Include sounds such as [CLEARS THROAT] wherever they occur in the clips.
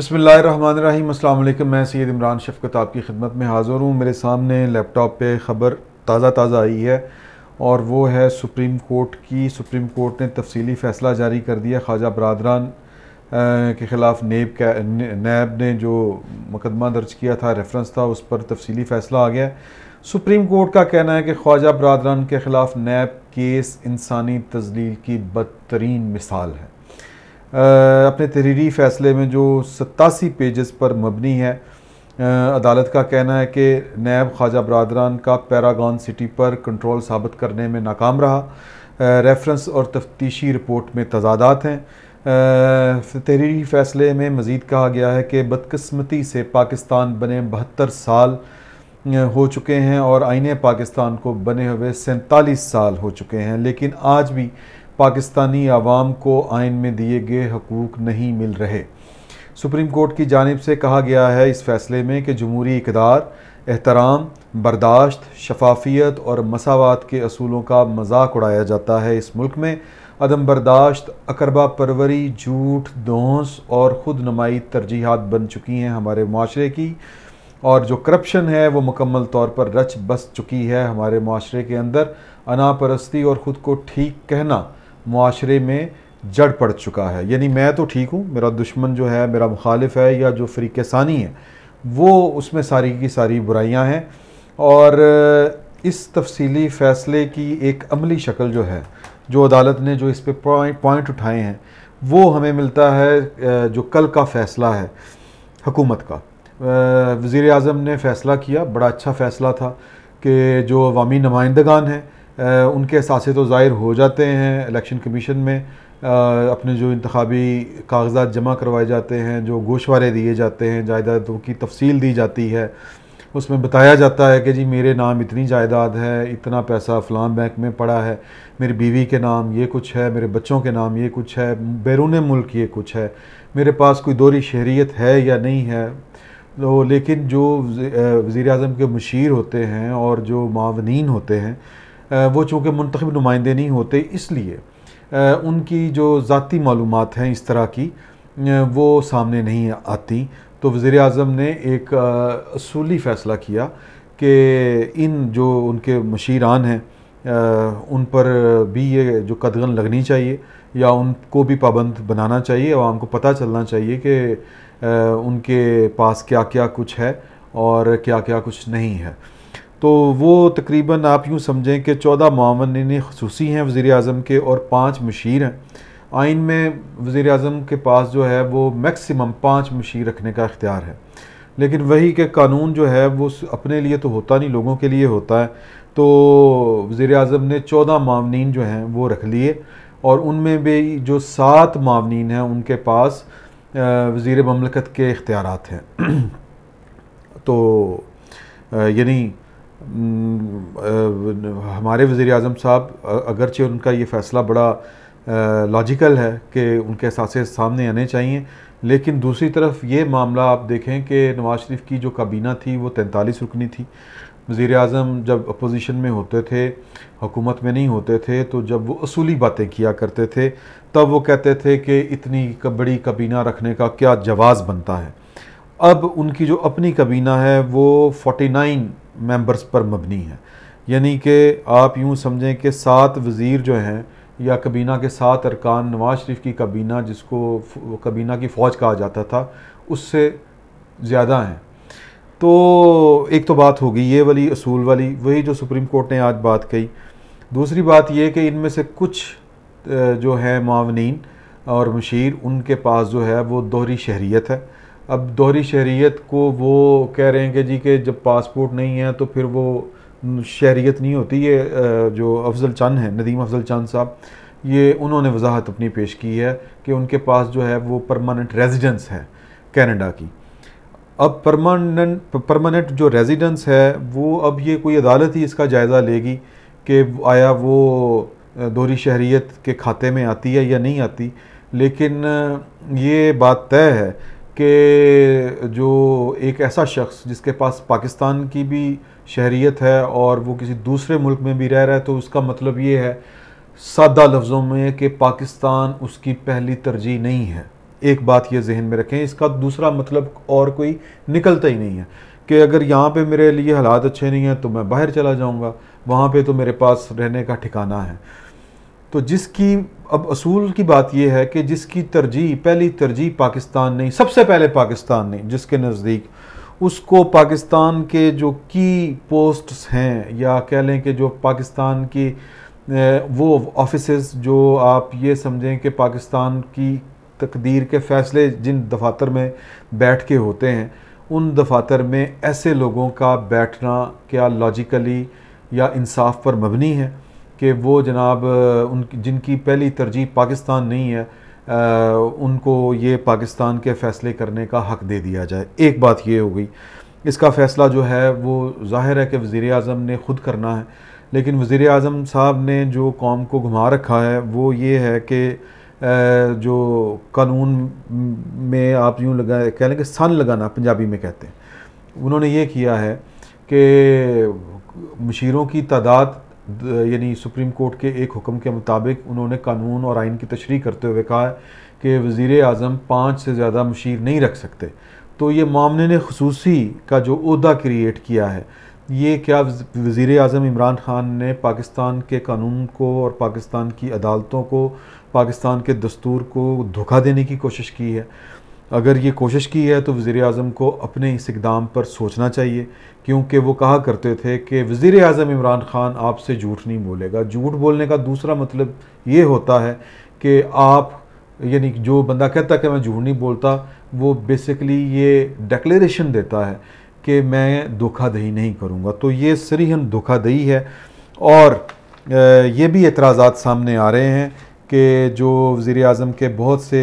बसमीम अल्लाम मैं सैद इमरान शफकत आपकी खिदमत में हाज़िर हूँ मेरे सामने लैपटॉप पे ख़बर ताज़ा ताज़ा आई है और वो है सुप्रीम कोर्ट की सुप्रीम कोर्ट ने तफसीली फ़ैसला जारी कर दिया ख्वाजा बरदरान के ख़िलाफ़ नेब का नैब ने जो मुकदमा दर्ज किया था रेफरेंस था उस पर तफसीली फ़ैसला आ गया सुप्रीम कोर्ट का कहना है कि ख्वाजा बरदरान के ख़िलाफ़ नैब केस इंसानी तजलील की बदतरीन मिसाल है अपने तहरीरी फैसले में जो सतासी पेजस पर मबनी है अदालत का कहना है कि नैब ख्वाजा बरदरान का पैरागान सिटी पर कंट्रोल साबित करने में नाकाम रहा रेफरेंस और तफ्तीशी रिपोर्ट में तजादात हैं तहरीरी फैसले में मज़ीद कहा गया है कि बदकस्मती से पाकिस्तान बने बहत्तर साल हो चुके हैं और आइने पाकिस्तान को बने हुए सैंतालीस साल हो चुके हैं लेकिन आज भी पाकिस्तानी आवाम को आइन में दिए गए हकूक़ नहीं मिल रहे सुप्रीम कोर्ट की जानब से कहा गया है इस फैसले में कि जमहूरी इकदार एहतराम बर्दाश्त शफाफियत और मसावत के असूलों का मजाक उड़ाया जाता है इस मुल्क में अदम बर्दाश्त अकरबा परवरी झूठ दोंस और ख़ुद नुमाई तरजीहत बन चुकी हैं हमारे माशरे की और जो करप्शन है वो मुकम्मल तौर पर रच बस चुकी है हमारे माशरे के अंदर अनापरस्ती और ख़ुद को ठीक कहना माशरे में जड़ पड़ चुका है यानी मैं तो ठीक हूँ मेरा दुश्मन जो है मेरा मुखालिफ है या जो फरीक सानी है वो उसमें सारी की सारी बुराइयाँ हैं और इस तफसीली फ़ैसले की एक अमली शक्ल जो है जो अदालत ने जो इस पर पॉइंट पॉइंट उठाए हैं वो हमें मिलता है जो कल का फ़ैसला है हकूमत का वज़ी अजम ने फ़ैसला किया बड़ा अच्छा फ़ैसला था कि जो अवामी नुमाइंदगान हैं उनके अहसास तो ज़ाहिर हो जाते हैं इलेक्शन कमीशन में अपने जो इंतबी कागजात जमा करवाए जाते हैं जो गोशवारे दिए जाते हैं जायदादों की तफसील दी जाती है उसमें बताया जाता है कि जी मेरे नाम इतनी जायदाद है इतना पैसा फ़लाम बैंक में पड़ा है मेरी बीवी के नाम ये कुछ है मेरे बच्चों के नाम ये कुछ है बैरून मुल्क ये कुछ है मेरे पास कोई दोहरी शहरीत है या नहीं है तो लेकिन जो वज़ी अजम के मशीर होते हैं और जो मावनीन होते हैं वो चूँकि मंतखब नुमाइंदे नहीं होते इसलिए उनकी जो ज़ाती मालूम हैं इस तरह की वो सामने नहीं आती तो वज़ी अजम ने एक असूली फ़ैसला किया कि इन जो उनके मशीरान हैं उन पर भी ये जो कदगन लगनी चाहिए या उनको भी पाबंद बनाना चाहिए आवाम को पता चलना चाहिए कि उनके पास क्या क्या कुछ है और क्या क्या कुछ नहीं है तो वो तकरीबन आप यूँ समझें कि चौदह मावन खसूसी हैं वज़ी अजम के और पाँच मशीर हैं आइन में वज़ी अजम के पास जो है वो मैक्सिमम पाँच मशीर रखने का अख्तियार है लेकिन वही के कानून जो है वो अपने लिए तो होता नहीं लोगों के लिए होता है तो वज़ी अजम ने चौदह मामनिन जो हैं वो रख लिए और उनमें भी जो सात मामनिन हैं उनके पास वज़ी ममलकत के इख्तियार हैं [CLEARS THROAT] तो यानी हम्म, हमारे वज़ी अजम साहब अगरचे उनका ये फ़ैसला बड़ा लॉजिकल है कि उनके अहसास सामने आने चाहिए लेकिन दूसरी तरफ ये मामला आप देखें कि नवाज़ शरीफ की जो काबीना थी वो तैंतालीस रुकनी थी वज़ी अजम जब अपोजिशन में होते थे हुकूमत में नहीं होते थे तो जब वो असूली बातें किया करते थे तब वो कहते थे कि इतनी बड़ी काबीना रखने का क्या जवाज़ बनता है अब उनकी जो अपनी काबीना है वो फोटी नाइन मेंबर्स पर मबनी है यानी कि आप यूँ समझें कि सात वज़ीर जो हैं या कबीना के सात अरकान नवाज शरीफ की कबीना जिसको कबीना की फ़ौज कहा जाता था उससे ज़्यादा हैं तो एक तो बात होगी ये वाली असूल वाली वही जो सुप्रीम कोर्ट ने आज बात कही दूसरी बात यह कि इनमें से कुछ जो है मावनिन और मशीर उनके पास जो है वो दोहरी शहरीत है अब दोहरी शहरीत को वो कह रहे हैं कि जी के जब पासपोर्ट नहीं है तो फिर वो शहरीत नहीं होती ये जो अफजल चंद हैं नदीम अफजल चंद साहब ये उन्होंने वजाहत अपनी पेश की है कि उनके पास जो है वो परमानेंट रेजिडेंस है कैनेडा की अब परमानेंट परमानेंट जो रेजिडेंस है वो अब ये कोई अदालत ही इसका जायज़ा लेगी कि आया वो दोहरी शहरीत के खाते में आती है या नहीं आती लेकिन ये बात तय है कि जो एक ऐसा शख्स जिसके पास पाकिस्तान की भी शहरीत है और वो किसी दूसरे मुल्क में भी रह रहा है तो उसका मतलब ये है सादा लफ्ज़ों में कि पाकिस्तान उसकी पहली तरजीह नहीं है एक बात ये जहन में रखें इसका दूसरा मतलब और कोई निकलता ही नहीं है कि अगर यहाँ पे मेरे लिए हालात अच्छे नहीं हैं तो मैं बाहर चला जाऊँगा वहाँ पे तो मेरे पास रहने का ठिकाना है तो जिसकी अब असूल की बात यह है कि जिसकी तरजीह पहली तरजीह पाकिस्तान नहीं सबसे पहले पाकिस्तान नहीं जिसके नज़दीक उसको पाकिस्तान के जो की पोस्ट्स हैं या कह लें कि जो पाकिस्तान की वो ऑफिस जो आप ये समझें कि पाकिस्तान की तकदीर के फ़ैसले जिन दफातर में बैठ के होते हैं उन दफातर में ऐसे लोगों का बैठना क्या लॉजिकली या इंसाफ पर मबनी है कि वो जनाब उन जिनकी पहली तरजीह पाकिस्तान नहीं है आ, उनको ये पाकिस्तान के फ़ैसले करने का हक दे दिया जाए एक बात ये हो गई इसका फ़ैसला जो है वो जाहिर है कि वज़ी अजम ने ख़ुद करना है लेकिन वज़ी अजम साहब ने जो कौम को घुमा रखा है वो ये है कि जो कानून में आप यूँ लगा कह लें कि सन लगाना पंजाबी में कहते हैं उन्होंने ये किया है कि मशीरों की तादाद यानी सुप्रीम कोर्ट के एक हुक्म के मुताबिक उन्होंने कानून और आइन की तशरी करते हुए कहा है कि वज़ी अजम पाँच से ज़्यादा मशीर नहीं रख सकते तो ये मामले ने खसूसी का जो अहदा क्रिएट किया है ये क्या वज़ी अजम इमरान ख़ान ने पाकिस्तान के कानून को और पाकिस्तान की अदालतों को पाकिस्तान के दस्तूर को धोखा देने की कोशिश की है अगर ये कोशिश की है तो वज़ी अजम को अपने इस इकदाम पर सोचना चाहिए क्योंकि वो कहा करते थे कि वज़ी अजम इमरान ख़ान आपसे झूठ नहीं बोलेगा झूठ बोलने का दूसरा मतलब ये होता है कि आप यानी जो बंदा कहता है कि मैं झूठ नहीं बोलता वो बेसिकली ये डेक्लेशन देता है कि मैं धोखादही नहीं करूँगा तो ये सरीहन धोखादही है और ये भी एतराज़ा सामने आ रहे हैं कि जो वज़ी अजम के बहुत से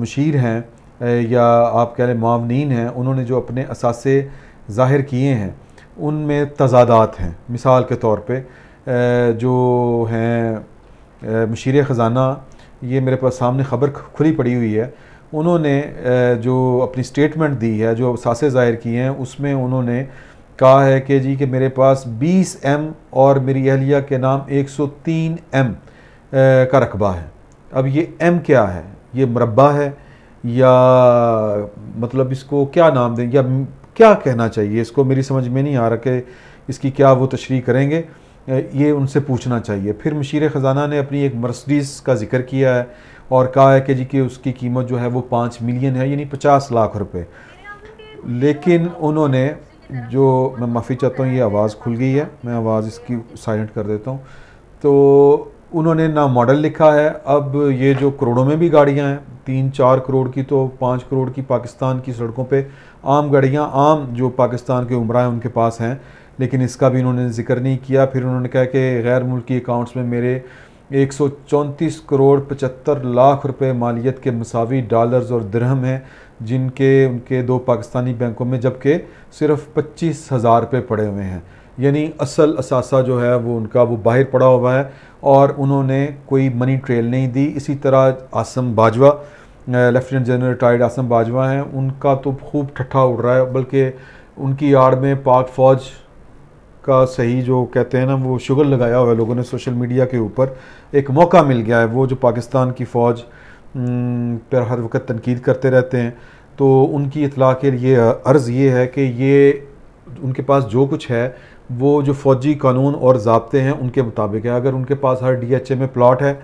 मशीर हैं या आप कह लें मामनिन हैं उन्होंने जो अपने असासे ज़ाहिर किए हैं उनमें तजादात हैं मिसाल के तौर पे जो हैं मशीर ख़जाना ये मेरे पास सामने ख़बर खुली पड़ी हुई है उन्होंने जो अपनी स्टेटमेंट दी है जो असासे ज़ाहिर किए हैं उसमें उन्होंने कहा है कि जी कि मेरे पास 20 एम और मेरी अहलिया के नाम 103 एम का रकबा है अब ये एम क्या है ये मरबा है या मतलब इसको क्या नाम दें या क्या कहना चाहिए इसको मेरी समझ में नहीं आ रहा कि इसकी क्या वो तशरी करेंगे ये उनसे पूछना चाहिए फिर मशीर ख़जाना ने अपनी एक मर्सडीज़ का जिक्र किया है और कहा है कि जी कि उसकी कीमत जो है वो पाँच मिलियन है यानी पचास लाख रुपए लेकिन उन्होंने जो मैं माफ़ी चाहता हूँ ये आवाज़ खुल गई है मैं आवाज़ इसकी साइलेंट कर देता हूँ तो उन्होंने ना मॉडल लिखा है अब ये जो करोड़ों में भी गाड़ियां हैं तीन चार करोड़ की तो पाँच करोड़ की पाकिस्तान की सड़कों पे आम गाड़ियां आम जो पाकिस्तान के उम्र हैं उनके पास हैं लेकिन इसका भी उन्होंने जिक्र नहीं किया फिर उन्होंने कहा कि गैर मुल्की अकाउंट्स में मेरे एक करोड़ पचहत्तर लाख रुपये मालियत के मसावी डॉलर्स और दरहम हैं जिनके उनके दो पाकिस्तानी बैंकों में जबकि सिर्फ पच्चीस हज़ार रुपये पड़े हुए हैं यानी असल असासा जो है वो उनका वो बाहर पड़ा हुआ है और उन्होंने कोई मनी ट्रेल नहीं दी इसी तरह Asim Bajwa lieutenant general retired Asim Bajwa हैं उनका तो खूब ठट्ठा उड़ रहा है बल्कि उनकी यार में पाक फ़ौज का सही जो कहते हैं ना वो शुगर लगाया हुआ है लोगों ने सोशल मीडिया के ऊपर एक मौका मिल गया है वो जो पाकिस्तान की फ़ौज पर हर वक्त तनकीद करते रहते हैं तो उनकी इतला के लिए अर्ज़ ये है कि ये उनके पास जो कुछ है वो जो फ़ौजी कानून और ज़बते हैं उनके मुताबिक है अगर उनके पास हर डी एच ए में प्लाट है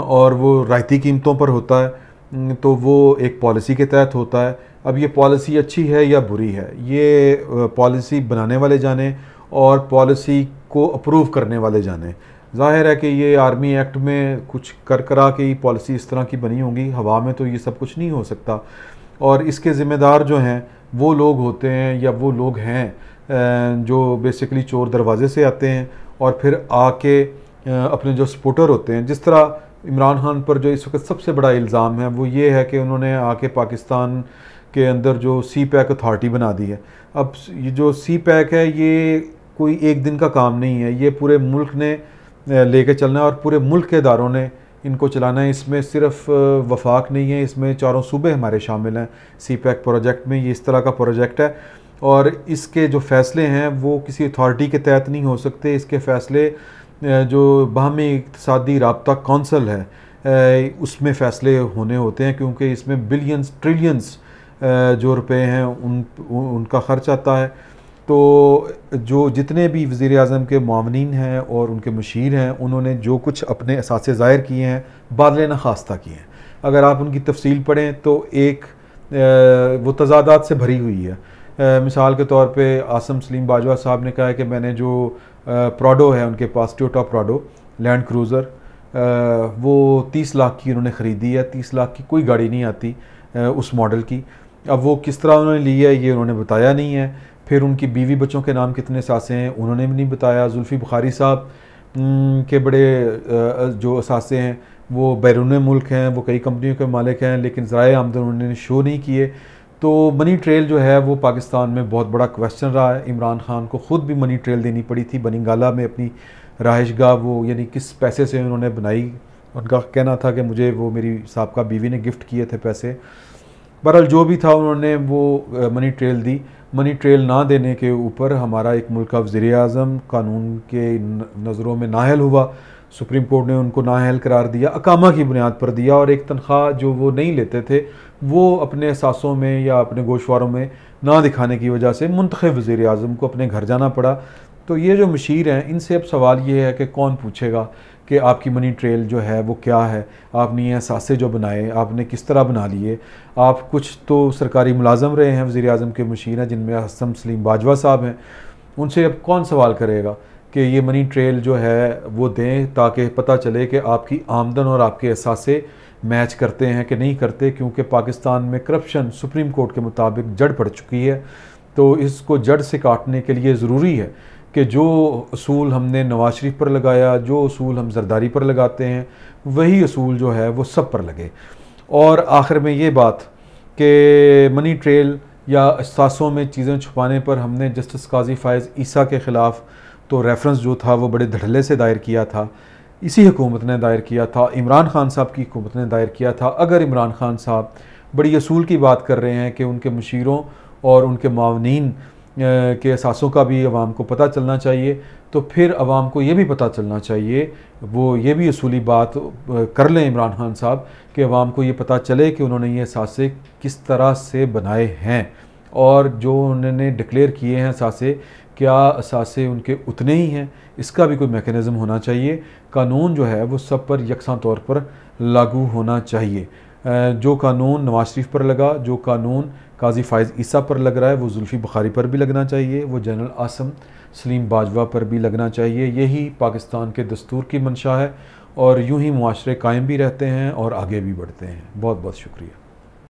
और वो रायती कीमतों पर होता है तो वो एक पॉलिसी के तहत होता है अब ये पॉलिसी अच्छी है या बुरी है ये पॉलिसी बनाने वाले जाने और पॉलिसी को अप्रूव करने वाले जाने जाहिर है कि ये आर्मी एक्ट में कुछ कर करा के पॉलिसी इस तरह की बनी होगी हवा में तो ये सब कुछ नहीं हो सकता और इसके ज़िम्मेदार जो हैं वो लोग होते हैं या वो लोग हैं जो बेसिकली चोर दरवाजे से आते हैं और फिर आके अपने जो सपोर्टर होते हैं जिस तरह इमरान खान पर जो इस वक्त सबसे बड़ा इल्ज़ाम है वो ये है कि उन्होंने आके पाकिस्तान के अंदर जो सी पैक अथॉरिटी बना दी है अब ये जो सी पैक है ये कोई एक दिन का काम नहीं है ये पूरे मुल्क ने लेके चलना है और पूरे मुल्क के इदारों ने इनको चलाना है इसमें सिर्फ वफाक नहीं है इसमें चारों सूबे हमारे शामिल हैं सी पैक प्रोजेक्ट में ये इस तरह का प्रोजेक्ट है और इसके जो फ़ैसले हैं वो किसी अथॉरिटी के तहत नहीं हो सकते इसके फ़ैसले जो बाहमी इकतदी रबता कौंसल है उसमें फ़ैसले होने होते हैं क्योंकि इसमें बिलियंस ट्रिलियंस जो रुपए हैं उन उनका खर्च आता है तो जो जितने भी वज़ी अजम के मामनिन हैं और उनके मशीर हैं उन्होंने जो कुछ अपने असासे ज़ाहिर किए हैं बादल नखास्ता किए हैं अगर आप उनकी तफसील पढ़ें तो एक वो तजादात से भरी हुई है मिसाल के तौर पे आसम सलीम बाजवा साहब ने कहा है कि मैंने जो प्रोडो है उनके पास टोटा प्रोडो लैंड क्रूज़र वो तीस लाख की उन्होंने ख़रीदी है तीस लाख की कोई गाड़ी नहीं आती उस मॉडल की अब वो किस तरह उन्होंने ली है ये उन्होंने बताया नहीं है फिर उनकी बीवी बच्चों के नाम कितने सासे हैं उन्होंने भी नहीं बताया जुल्फ़ी बुखारी साहब के बड़े जो सासे हैं वो बैरून मुल्क हैं वो कई कंपनियों के मालिक हैं लेकिन ज़रा आमदन उन्होंने शो नहीं किए तो मनी ट्रेल जो है वो पाकिस्तान में बहुत बड़ा क्वेश्चन रहा है इमरान खान को ख़ुद भी मनी ट्रेल देनी पड़ी थी बनिंगाला में अपनी रहाइश गाह वो यानी किस पैसे से उन्होंने बनाई उनका कहना था कि मुझे वो मेरी सबका बीवी ने गिफ्ट किए थे पैसे बहरहाल जो भी था उन्होंने वो मनी ट्रेल दी मनी ट्रेल ना देने के ऊपर हमारा एक मुल्क का वज़ी अजम कानून के नज़रों में नाहल हुआ सुप्रीम कोर्ट ने उनको नाहल करार दिया अकामा की बुनियाद पर दिया और एक तनख्वाह जो वो नहीं लेते थे वो अपने सासों में या अपने गोशवारों में ना दिखाने की वजह से मंतख वज़ी अजम को अपने घर जाना पड़ा तो ये जो मशीर हैं इनसे अब सवाल ये है कि कौन पूछेगा कि आपकी मनी ट्रेल जो है वो क्या है आपने ये सासे जो बनाए आपने किस तरह बना लिए आप कुछ तो सरकारी मुलाजम रहे हैं वज़ी अजम के मशीर हैं जिनमें हसम सलीम बाजवा साहब हैं उनसे अब कौन सवाल करेगा कि ये मनी ट्रेल जो है वो दें ताकि पता चले कि आपकी आमदन और आपके असासे मैच करते हैं कि नहीं करते क्योंकि पाकिस्तान में करप्शन सुप्रीम कोर्ट के मुताबिक जड़ पड़ चुकी है तो इसको जड़ से काटने के लिए ज़रूरी है कि जो असूल हमने नवाज शरीफ पर लगाया जो असूल हम जरदारी पर लगाते हैं वही असूल जो है वो सब पर लगे और आखिर में ये बात कि मनी ट्रेल या सासों में चीज़ें छुपाने पर हमने जस्टिस काजी फ़ायज़ ईसा के ख़िलाफ़ तो रेफरेंस जो था वो बड़े धड़ल्ले से दायर किया था इसी हुकूमत ने दायर किया था इमरान खान साहब की हुकूमत ने दायर किया था अगर इमरान खान साहब बड़ी असूल की बात कर रहे हैं कि उनके मशीरों और उनके मावनीन के असासों का भी अवाम को पता चलना चाहिए तो फिर अवाम को ये भी पता चलना चाहिए वो ये भी असूली बात कर लें इमरान खान साहब कि अवाम को ये पता चले कि उन्होंने ये असासे किस तरह से बनाए हैं और जो उन्होंने डिक्लेयर किए हैं असासे क्या असासे उनके उतने ही हैं इसका भी कोई मेकनिज़म होना चाहिए कानून जो है वो सब पर यकसा तौर पर लागू होना चाहिए जो कानून नवाज शरीफ पर लगा जो कानून काजी फ़ायज़ ईसा पर लग रहा है वो जुल्फ़ी बुखारी पर भी लगना चाहिए वो जनरल आसम सलीम बाजवा पर भी लगना चाहिए यही पाकिस्तान के दस्तूर की मंशा है और यूँ ही माशरे कायम भी रहते हैं और आगे भी बढ़ते हैं बहुत बहुत शुक्रिया